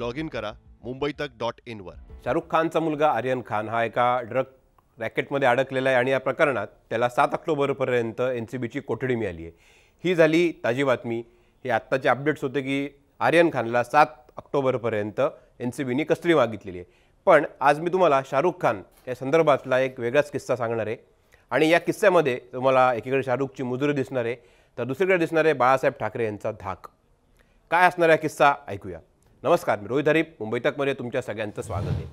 log in करा मुंबई तक dot इनवर Shahrukh खानचा मुलगा आर्यन खान हा एका ड्रग रॅकेटमध्ये अडकलेला आहे आणि या प्रकरणात त्याला सात ऑक्टोबरपर्यंत एन सी बीची कोठडी मिळाली आहे ही झाली ताजी बातमी हे आत्ताचे अपडेट्स होते की आर्यन खानला सात ऑक्टोबरपर्यंत एन सी बीने कस्टडी मागितलेली आहे पण आज मी तुम्हाला शाहरुख खान या संदर्भातला एक वेगळाच किस्सा सांगणार आहे आणि या किस्स्यामध्ये तुम्हाला एकीकडे शाहरुखची मुजुरी दिसणार आहे तर दुसरीकडे दिसणार आहे बाळासाहेब ठाकरे यांचा धाक काय असणार आहे किस्सा ऐकूया नमस्कार मी रोहित हरीप मुंबई तकमध्ये तुमच्या सगळ्यांचं स्वागत आहे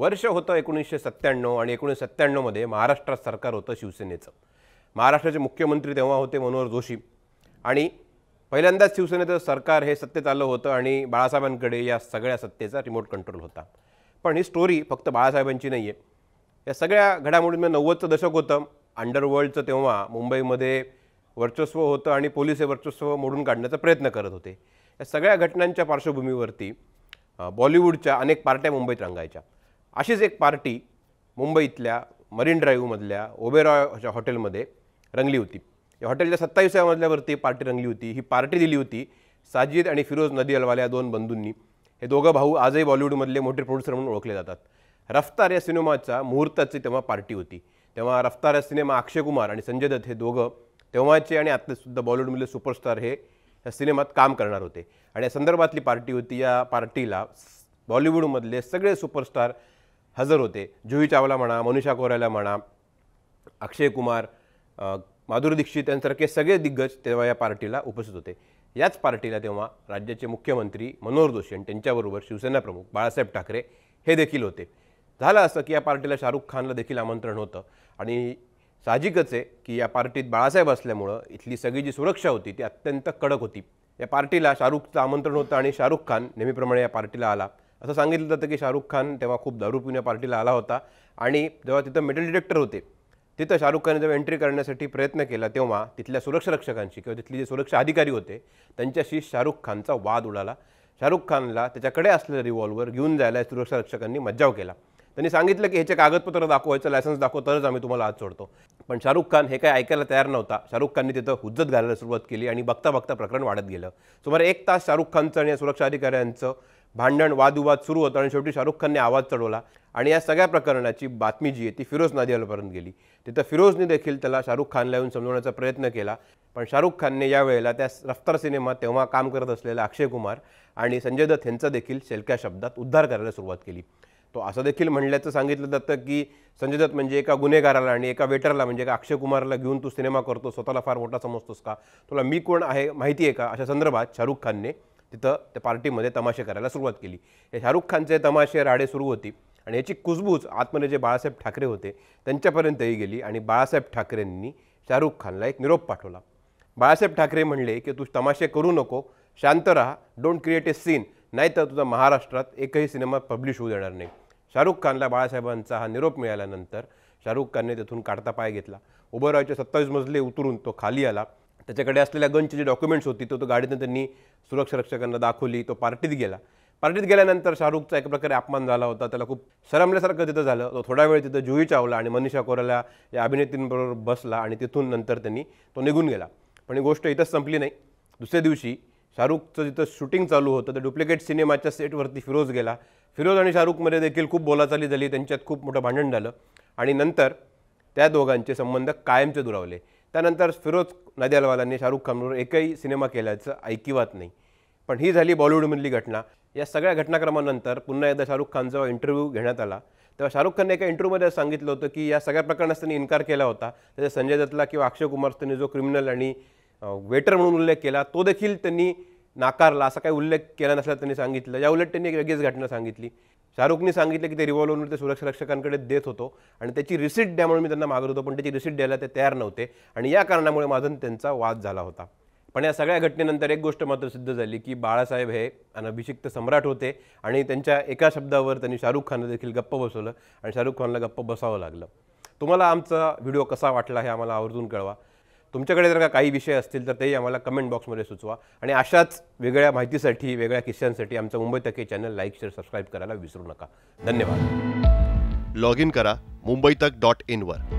वर्ष होतं एकोणीसशे सत्त्याण्णव आणि एकोणीसशे सत्त्याण्णवमध्ये महाराष्ट्रात सरकार होतं शिवसेनेचं महाराष्ट्राचे मुख्यमंत्री तेव्हा होते मनोहर जोशी आणि पहिल्यांदाच शिवसेनेचं सरकार हे सत्तेत आलं होतं आणि बाळासाहेबांकडे या सगळ्या सत्तेचा रिमोट कंट्रोल होता पण ही स्टोरी फक्त बाळासाहेबांची नाही आहे या सगळ्या घडामोडींमध्ये नव्वदचं दशक होतं अंडरवर्ल्डचं तेव्हा मुंबईमध्ये वर्चस्व होतं आणि पोलीस हे वर्चस्व मोडून काढण्याचा प्रयत्न करत होते या सगळ्या घटनांच्या पार्श्वभूमीवरती बॉलिवूडच्या अनेक पार्ट्या मुंबईत रंगायच्या अशीच एक पार्टी मुंबईतल्या मरीन ड्राईव्हमधल्या ओबेरॉयच्या हॉटेलमध्ये रंगली होती या हॉटेलच्या सत्तावीसव्या मजल्यावरती पार्टी रंगली होती ही पार्टी दिली होती साजिद आणि फिरोज नदी अलवाल या दोन बंधूंनी हे दोघं भाऊ आजही बॉलिवूडमधले मोठे प्रोड्युसर म्हणून ओळखले जातात रफ्तार या सिनेमाचा मुहूर्ताची तेव्हा पार्टी होती तेव्हा रफ्तार या सिनेमा अक्षय कुमार आणि संजय दत्त हे दोघं तेव्हाचे आणि आत्तासुद्धा बॉलिवूडमधले सुपरस्टार हे या सिनेमात काम करणार होते आणि या संदर्भातली पार्टी होती या पार्टीला बॉलिवूडमधले सगळे सुपरस्टार हजर होते जुही चावला म्हणा मनुषा कोऱ्याला म्हणा अक्षय कुमार माधुरी दीक्षित यांसारखे सगळे दिग्गज तेव्हा या पार्टीला उपस्थित होते याच पार्टीला तेव्हा राज्याचे मुख्यमंत्री मनोहर जोशी आणि त्यांच्याबरोबर शिवसेना प्रमुख बाळासाहेब ठाकरे हे देखील होते झालं असं की या पार्टीला शाहरुख खानला देखील आमंत्रण होतं आणि साहजिकच आहे की या पार्टीत बाळासाहेब असल्यामुळं इथली सगळी जी सुरक्षा होती ती अत्यंत कडक होती या पार्टीला शाहरुखचं आमंत्रण होतं आणि शाहरुख खान नेहमीप्रमाणे या पार्टीला आला असं सांगितलं जातं की शाहरुख खान तेव्हा खूप दारू पिऊन या पार्टीला आला होता आणि जेव्हा तिथं मेटल डिटेक्टर होते तिथं शाहरुख खानने जेव्हा एंट्री करण्यासाठी प्रयत्न केला तेव्हा तिथल्या सुरक्षा रक्षकांशी किंवा तिथले जे सुरक्षा अधिकारी होते त्यांच्याशी शाहरुख खानचा वाद उडाला शाहरुख खानला त्याच्याकडे असलेला रिव्हॉल्वर घेऊन जायला सुरक्षा रक्षकांनी मज्जाव केला त्यांनी सांगितलं की ह्याचे कागदपत्र दाखव ह्याचं लायसन्स दाखव तरच आम्ही तुम्हाला आज सोडतो पण शाहरुख खान हे काय ऐकायला तयार नव्हता शाहरुख खानने तिथं हुज्जत घालायला सुरुवात केली आणि बघता बघता प्रकरण वाढत गेलं सुमारे एक तास शाहरुख खानचं आणि या सुरक्षा अधिकाऱ्यांचं भांडण वादविवाद सुरू होतं आणि शेवटी शाहरुख खानने आवाज चढवला आणि या सगळ्या प्रकरणाची बातमी जी आहे ती फिरोज नादियालापर्यंत गेली तिथं फिरोजने देखील त्याला शाहरुख खानला येऊन समजवण्याचा प्रयत्न केला पण शाहरुख खानने यावेळेला त्या रफ्तार सिनेमात तेव्हा काम करत असलेला अक्षय कुमार आणि संजय दत्त यांचा देखील शेलक्या शब्दात उद्धार करायला सुरुवात केली तो असं देखील म्हणल्याचं सांगितलं जातं की संजय दत्त म्हणजे एका गुन्हेगाराला आणि एका वेटरला म्हणजे एका अक्षय कुमारला घेऊन तू सिनेमा करतो स्वतःला फार मोठा समजतोस का तुला मी कोण आहे माहिती आहे का अशा संदर्भात शाहरुख खानने तिथं त्या पार्टीमध्ये तमाशे करायला सुरुवात केली हे शाहरुख खानचे तमाशे राडे सुरू होती आणि याची कुजबूज आतमध्ये जे बाळासाहेब ठाकरे होते त्यांच्यापर्यंतही गेली आणि बाळासाहेब ठाकरेंनी शाहरुख खानला एक निरोप पाठवला बाळासाहेब ठाकरे म्हणले की तू तमाशे करू नको शांत राहा डोंट क्रिएट ए सीन तर तुझा महाराष्ट्रात एकही सिनेमा पब्लिश होऊ देणार नाही शाहरुख खानला बाळासाहेबांचा हा निरोप मिळाल्यानंतर शाहरुख खानने तिथून काढता पाय घेतला उबरॉयचे सत्तावीस मजले उतरून तो खाली आला त्याच्याकडे असलेल्या गनची जे डॉक्युमेंट्स होती तो तो गाडीनं त्यांनी सुरक्षा रक्षकांना दाखवली तो पार्टीत गेला पार्टीत गेल्यानंतर शाहरुखचा एक प्रकारे अपमान झाला होता त्याला खूप शरमल्यासारखं तिथं झालं तो थोडा वेळ तिथं जुही चावला आणि मनीषा कोराला या अभिनेत्रींबरोबर बसला आणि तिथून नंतर त्यांनी तो निघून गेला पण ही गोष्ट इथंच संपली नाही दुसऱ्या दिवशी शाहरुखचं जिथं शूटिंग चालू होतं तर डुप्लिकेट सिनेमाच्या सेटवरती फिरोज गेला फिरोज आणि शाहरुखमध्ये देखील खूप बोलाचाली झाली त्यांच्यात खूप मोठं भांडण झालं आणि नंतर त्या दोघांचे संबंध कायमचे दुरावले त्यानंतर फिरोज नदियालवालांनी शाहरुख खानवर एकही सिनेमा केल्याचं ऐकिवात नाही पण ही झाली बॉलिवूडमधली घटना या सगळ्या घटनाक्रमानंतर पुन्हा एकदा शाहरुख खानचा इंटरव्ह्यू घेण्यात आला तेव्हा शाहरुख खानने एका इंटरव्ह्यूमध्ये सांगितलं होतं की या सगळ्या प्रकरणास त्यांनी इन्कार केला होता त्याच्या संजय दत्तला किंवा अक्षय कुमार त्यांनी जो क्रिमिनल आणि वेटर म्हणून उल्लेख केला तो देखील त्यांनी नाकारला असा काही उल्लेख केला नसला त्यांनी सांगितलं या उलट त्यांनी एक वेगळीच घटना सांगितली शाहरुखने सांगितलं की ते रिव्हॉल्व्हर ते सुरक्षा रक्षकांकडे देत होतो आणि त्याची रिसिप्ट द्या म्हणून मी त्यांना मागत होतो पण त्याची रिसिट द्यायला ते तयार नव्हते आणि या कारणामुळे माझं त्यांचा वाद झाला होता पण या सगळ्या घटनेनंतर एक गोष्ट मात्र सिद्ध झाली की बाळासाहेब हे अनभिषिक्त सम्राट होते आणि त्यांच्या एका शब्दावर त्यांनी शाहरुख खान देखील गप्प बसवलं आणि शाहरुख खानला गप्प बसावं लागलं तुम्हाला आमचा व्हिडिओ कसा वाटला हे आम्हाला आवर्जून कळवा तुमच्याकडे जर का काही विषय असतील तर तेही आम्हाला कमेंट बॉक्समध्ये सुचवा आणि अशाच वेगळ्या माहितीसाठी वेगळ्या किस्स्यांसाठी आमचं मुंबई तके चॅनल लाईक शेअर सबस्क्राईब करायला विसरू नका धन्यवाद लॉग इन करा मुंबई तक डॉट इनवर